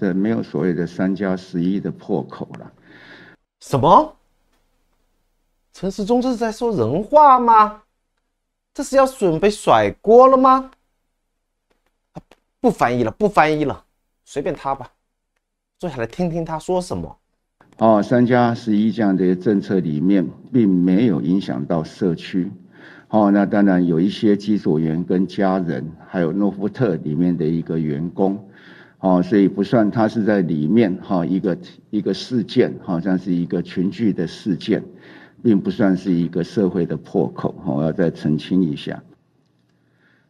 这没有所谓的“三加十一”的破口了。什么？陈世忠这是在说人话吗？这是要准备甩锅了吗？不翻译了，不翻译了，随便他吧。坐下来听听他说什么。哦，“三加十一”这样的政策里面并没有影响到社区。哦，那当然有一些机组员跟家人，还有诺夫特里面的一个员工。哦，所以不算，它是在里面哈，一个一个事件好像是一个群聚的事件，并不算是一个社会的破口。我要再澄清一下，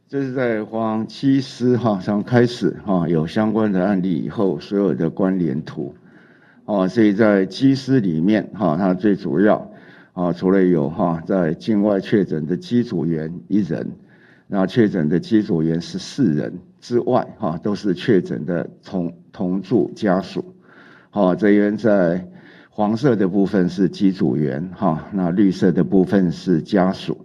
这是在黄七师哈上开始哈，有相关的案例以后，所有的关联图，哦，所以在七师里面哈，它最主要啊，除了有哈在境外确诊的基础员一人。然后确诊的机组员是四人之外，哈，都是确诊的同同住家属。好，这边在黄色的部分是机组员，哈，那绿色的部分是家属，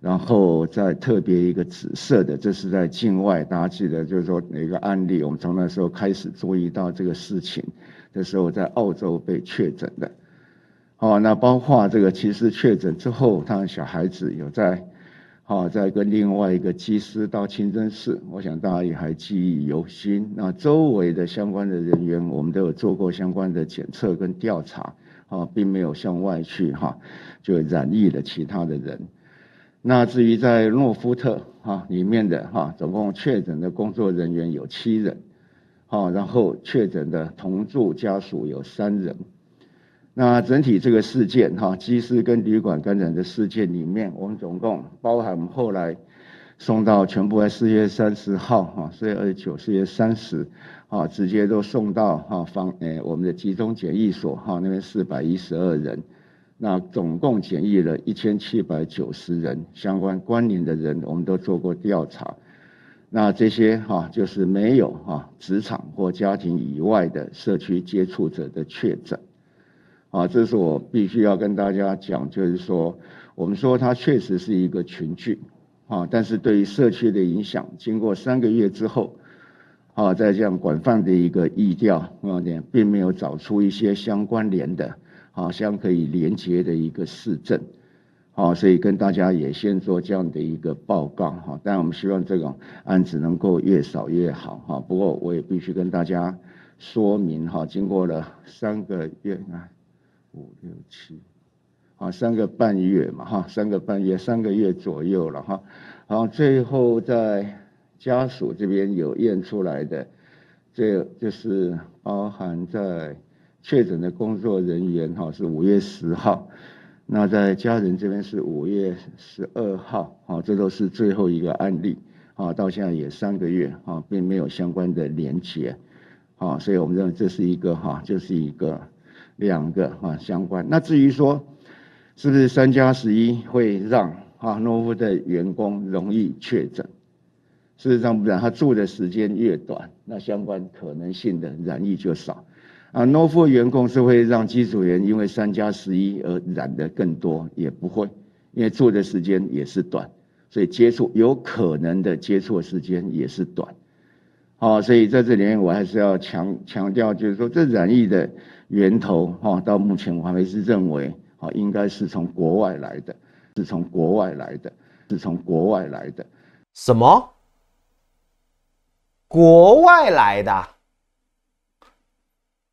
然后再特别一个紫色的，这是在境外，大家记得，就是说哪个案例？我们从那时候开始注意到这个事情的时候，在澳洲被确诊的。哦，那包括这个其实确诊之后，他小孩子有在。好，再跟另外一个技师到清真寺，我想大家也还记忆犹新。那周围的相关的人员，我们都有做过相关的检测跟调查，啊，并没有向外去哈，就染疫的其他的人。那至于在诺夫特哈里面的哈，总共确诊的工作人员有七人，好，然后确诊的同住家属有三人。那整体这个事件哈，机师跟旅馆感染的事件里面，我们总共包含后来送到全部在四月三十号哈，四月二十九、四月三十啊，直接都送到哈方诶，我们的集中检疫所哈那边四百一十二人，那总共检疫了一千七百九十人，相关关联的人我们都做过调查，那这些哈就是没有哈职场或家庭以外的社区接触者的确诊。啊，这是我必须要跟大家讲，就是说，我们说它确实是一个群聚，啊，但是对于社区的影响，经过三个月之后，啊，在这样广泛的一个意调，啊点，并没有找出一些相关联的，啊，相可以连接的一个市政，啊，所以跟大家也先做这样的一个报告，哈，但我们希望这种案子能够越少越好，哈，不过我也必须跟大家说明，哈，经过了三个月啊。五六七，啊，三个半月嘛，哈，三个半月，三个月左右了哈，然后最后在家属这边有验出来的，这就是包含在确诊的工作人员哈，是五月十号，那在家人这边是五月十二号，啊，这都是最后一个案例，啊，到现在也三个月，啊，并没有相关的连接，啊，所以我们认为这是一个哈，就是一个。两个啊相关。那至于说，是不是三加十一会让啊诺夫的员工容易确诊？事实上不然，他住的时间越短，那相关可能性的染疫就少。啊，诺夫的员工是会让机组员因为三加十一而染的更多，也不会，因为住的时间也是短，所以接触有可能的接触时间也是短。哦，所以在这里面，我还是要强强调，就是说，这染疫的源头，哈，到目前我还是认为，啊，应该是从国外来的，是从国外来的，是从国外来的。什么？国外来的？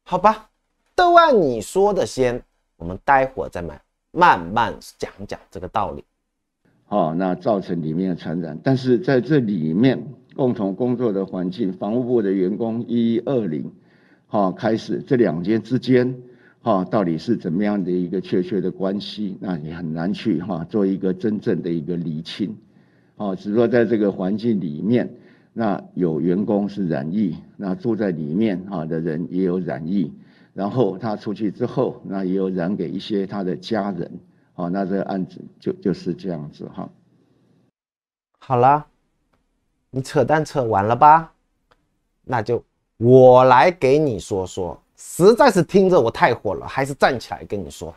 好吧，都按你说的先，我们待会儿再买，慢慢讲讲这个道理。哦，那造成里面的传染，但是在这里面。共同工作的环境，防务部的员工一一二零，哈，开始这两间之间，哈，到底是怎么样的一个确切的关系？那也很难去哈，做一个真正的一个厘清，哦，只说在这个环境里面，那有员工是染疫，那住在里面哈的人也有染疫，然后他出去之后，那也有染给一些他的家人，哦，那这个案子就就是这样子哈。好啦。你扯淡扯完了吧？那就我来给你说说，实在是听着我太火了，还是站起来跟你说。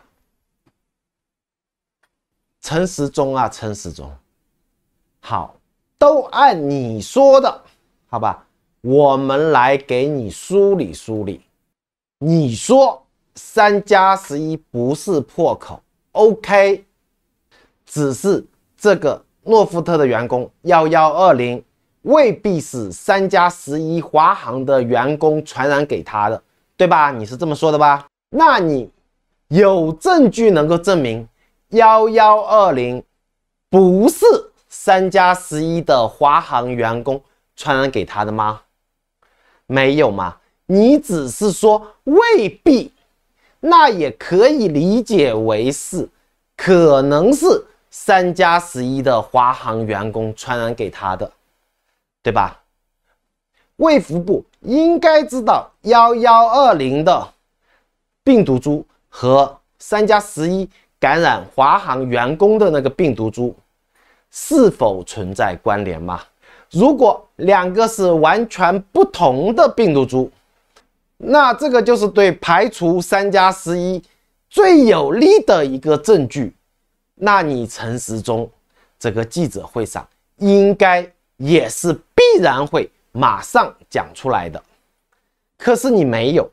陈时中啊，陈时中，好，都按你说的，好吧？我们来给你梳理梳理。你说三加十一不是破口，OK，只是这个诺富特的员工幺幺二零。未必是三加十一华航的员工传染给他的，对吧？你是这么说的吧？那你有证据能够证明幺幺二零不是三加十一的华航员工传染给他的吗？没有吗？你只是说未必，那也可以理解为是，可能是三加十一的华航员工传染给他的。对吧？卫福部应该知道幺幺二零的病毒株和三加十一感染华航员工的那个病毒株是否存在关联吗？如果两个是完全不同的病毒株，那这个就是对排除三加十一最有力的一个证据。那你陈时中这个记者会上应该也是。必然会马上讲出来的，可是你没有，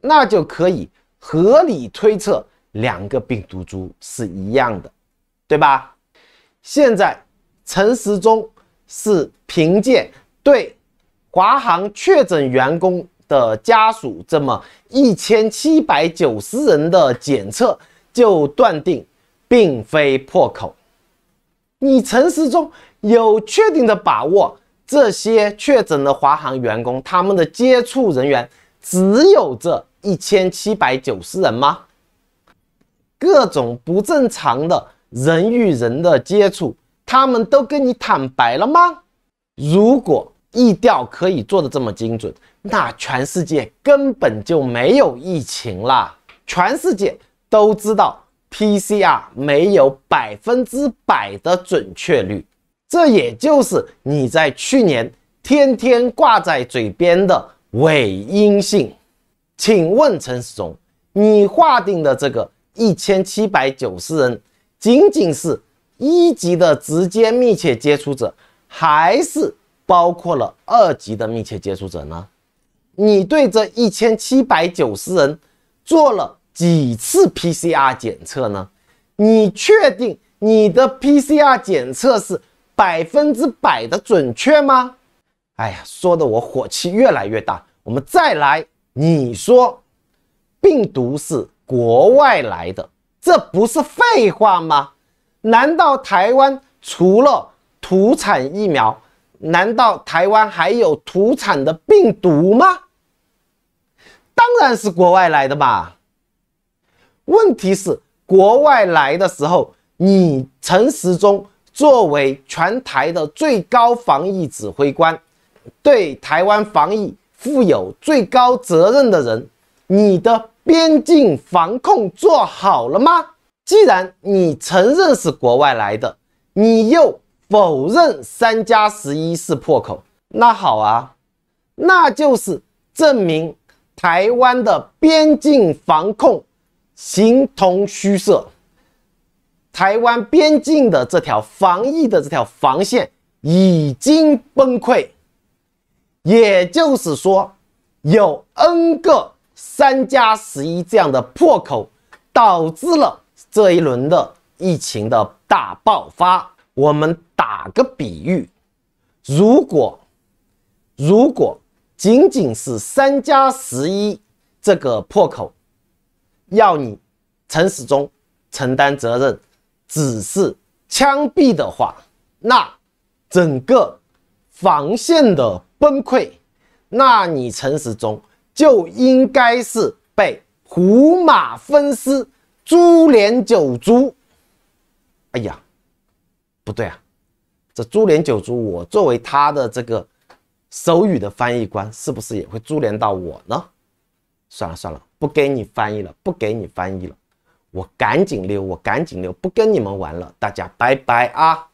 那就可以合理推测两个病毒株是一样的，对吧？现在陈时中是凭借对华航确诊员工的家属这么一千七百九十人的检测就断定并非破口，你陈时中。有确定的把握，这些确诊的华航员工他们的接触人员只有这一千七百九十人吗？各种不正常的人与人的接触，他们都跟你坦白了吗？如果疫调可以做的这么精准，那全世界根本就没有疫情啦！全世界都知道 PCR 没有百分之百的准确率。这也就是你在去年天天挂在嘴边的伪阴性。请问陈世总，你划定的这个一千七百九十人，仅仅是一级的直接密切接触者，还是包括了二级的密切接触者呢？你对这一千七百九十人做了几次 PCR 检测呢？你确定你的 PCR 检测是？百分之百的准确吗？哎呀，说的我火气越来越大。我们再来，你说，病毒是国外来的，这不是废话吗？难道台湾除了土产疫苗，难道台湾还有土产的病毒吗？当然是国外来的吧。问题是国外来的时候，你陈时中。作为全台的最高防疫指挥官，对台湾防疫负有最高责任的人，你的边境防控做好了吗？既然你承认是国外来的，你又否认三加十一是破口，那好啊，那就是证明台湾的边境防控形同虚设。台湾边境的这条防疫的这条防线已经崩溃，也就是说，有 N 个三加十一这样的破口，导致了这一轮的疫情的大爆发。我们打个比喻，如果如果仅仅是三加十一这个破口，要你陈时中承担责任。只是枪毙的话，那整个防线的崩溃，那你城市中就应该是被胡马分尸、株连九族。哎呀，不对啊！这株连九族，我作为他的这个手语的翻译官，是不是也会株连到我呢？算了算了，不给你翻译了，不给你翻译了。我赶紧溜，我赶紧溜，不跟你们玩了，大家拜拜啊！